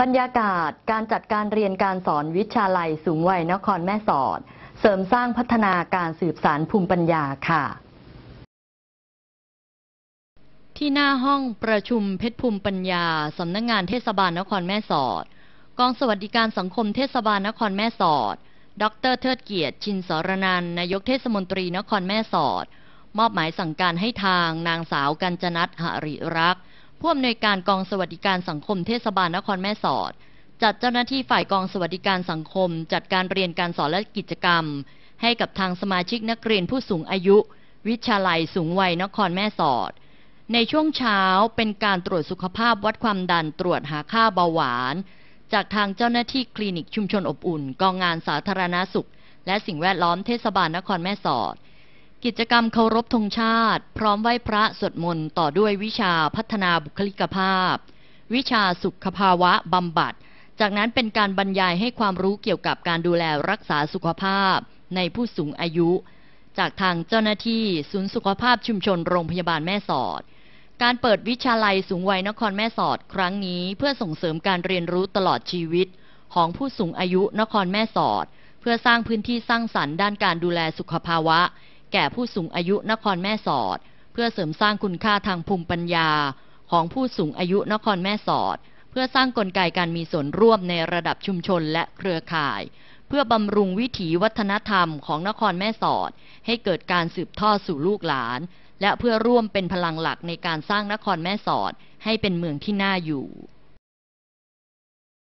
บรรยากาศการจัดการเรียนการสอนวิชาลัยสูงวัยนครแม่สอด เสริมสร้างพัฒนาการสืบสารภูมิปัญญาค่ะ ที่หน้าห้องประชุมเพชรภูมิปัญญาสำนักงงานเทศบาลนครแม่สอด กองสวัสดิการสังคมเทศบาลนครแม่สอด ดร เทิดเกียรติ ชินสรนันนายกเทศมนตรีนครแม่สอด มอบหมายสั่งการให้ทางนางสาวกัญจนัทหริรักษ์ผู้อำนวยการกองสวัสดิการสังคมเทศบาลนครแม่สอด จัดเจ้าหน้าที่ฝ่ายกองสวัสดิการสังคม จัดการเรียนการสอนและกิจกรรม ให้กับทางสมาชิกนักเรียนผู้สูงอายุ วิชาลัยสูงวัยนครแม่สอด ในช่วงเช้าเป็นการตรวจสุขภาพวัดความดันตรวจหาค่าเบาหวาน จากทางเจ้าหน้าที่คลินิกชุมชนอบอุ่น กองงานสาธารณาสุข และสิ่งแวดล้อมเทศบาลนครแม่สอดกิจกรรมเคารพธงชาติ พร้อมไหว้พระสวดมนต์ต่อด้วยวิชาพัฒนาบุคลิกภาพ วิชาสุขภาวะบำบัด จากนั้นเป็นการบรรยายให้ความรู้เกี่ยวกับการดูแลรักษาสุขภาพในผู้สูงอายุ จากทางเจ้าหน้าที่ศูนย์สุขภาพชุมชนโรงพยาบาลแม่สอด การเปิดวิชาลัยสูงวัยนครแม่สอดครั้งนี้เพื่อส่งเสริมการเรียนรู้ตลอดชีวิต ของผู้สูงอายุนครแม่สอด เพื่อสร้างพื้นที่สร้างสรรค์ด้านการดูแลสุขภาวะแก่ผู้สูงอายุนครแม่สอด เพื่อเสริมสร้างคุณค่าทางภูมิปัญญา ของผู้สูงอายุนครแม่สอด เพื่อสร้างกลไกการมีส่วนร่วมในระดับชุมชนและเครือข่าย เพื่อบำรุงวิถีวัฒนธรรมของนครแม่สอด ให้เกิดการสืบทอดสู่ลูกหลาน และเพื่อร่วมเป็นพลังหลักในการสร้างนครแม่สอดให้เป็นเมืองที่น่าอยู่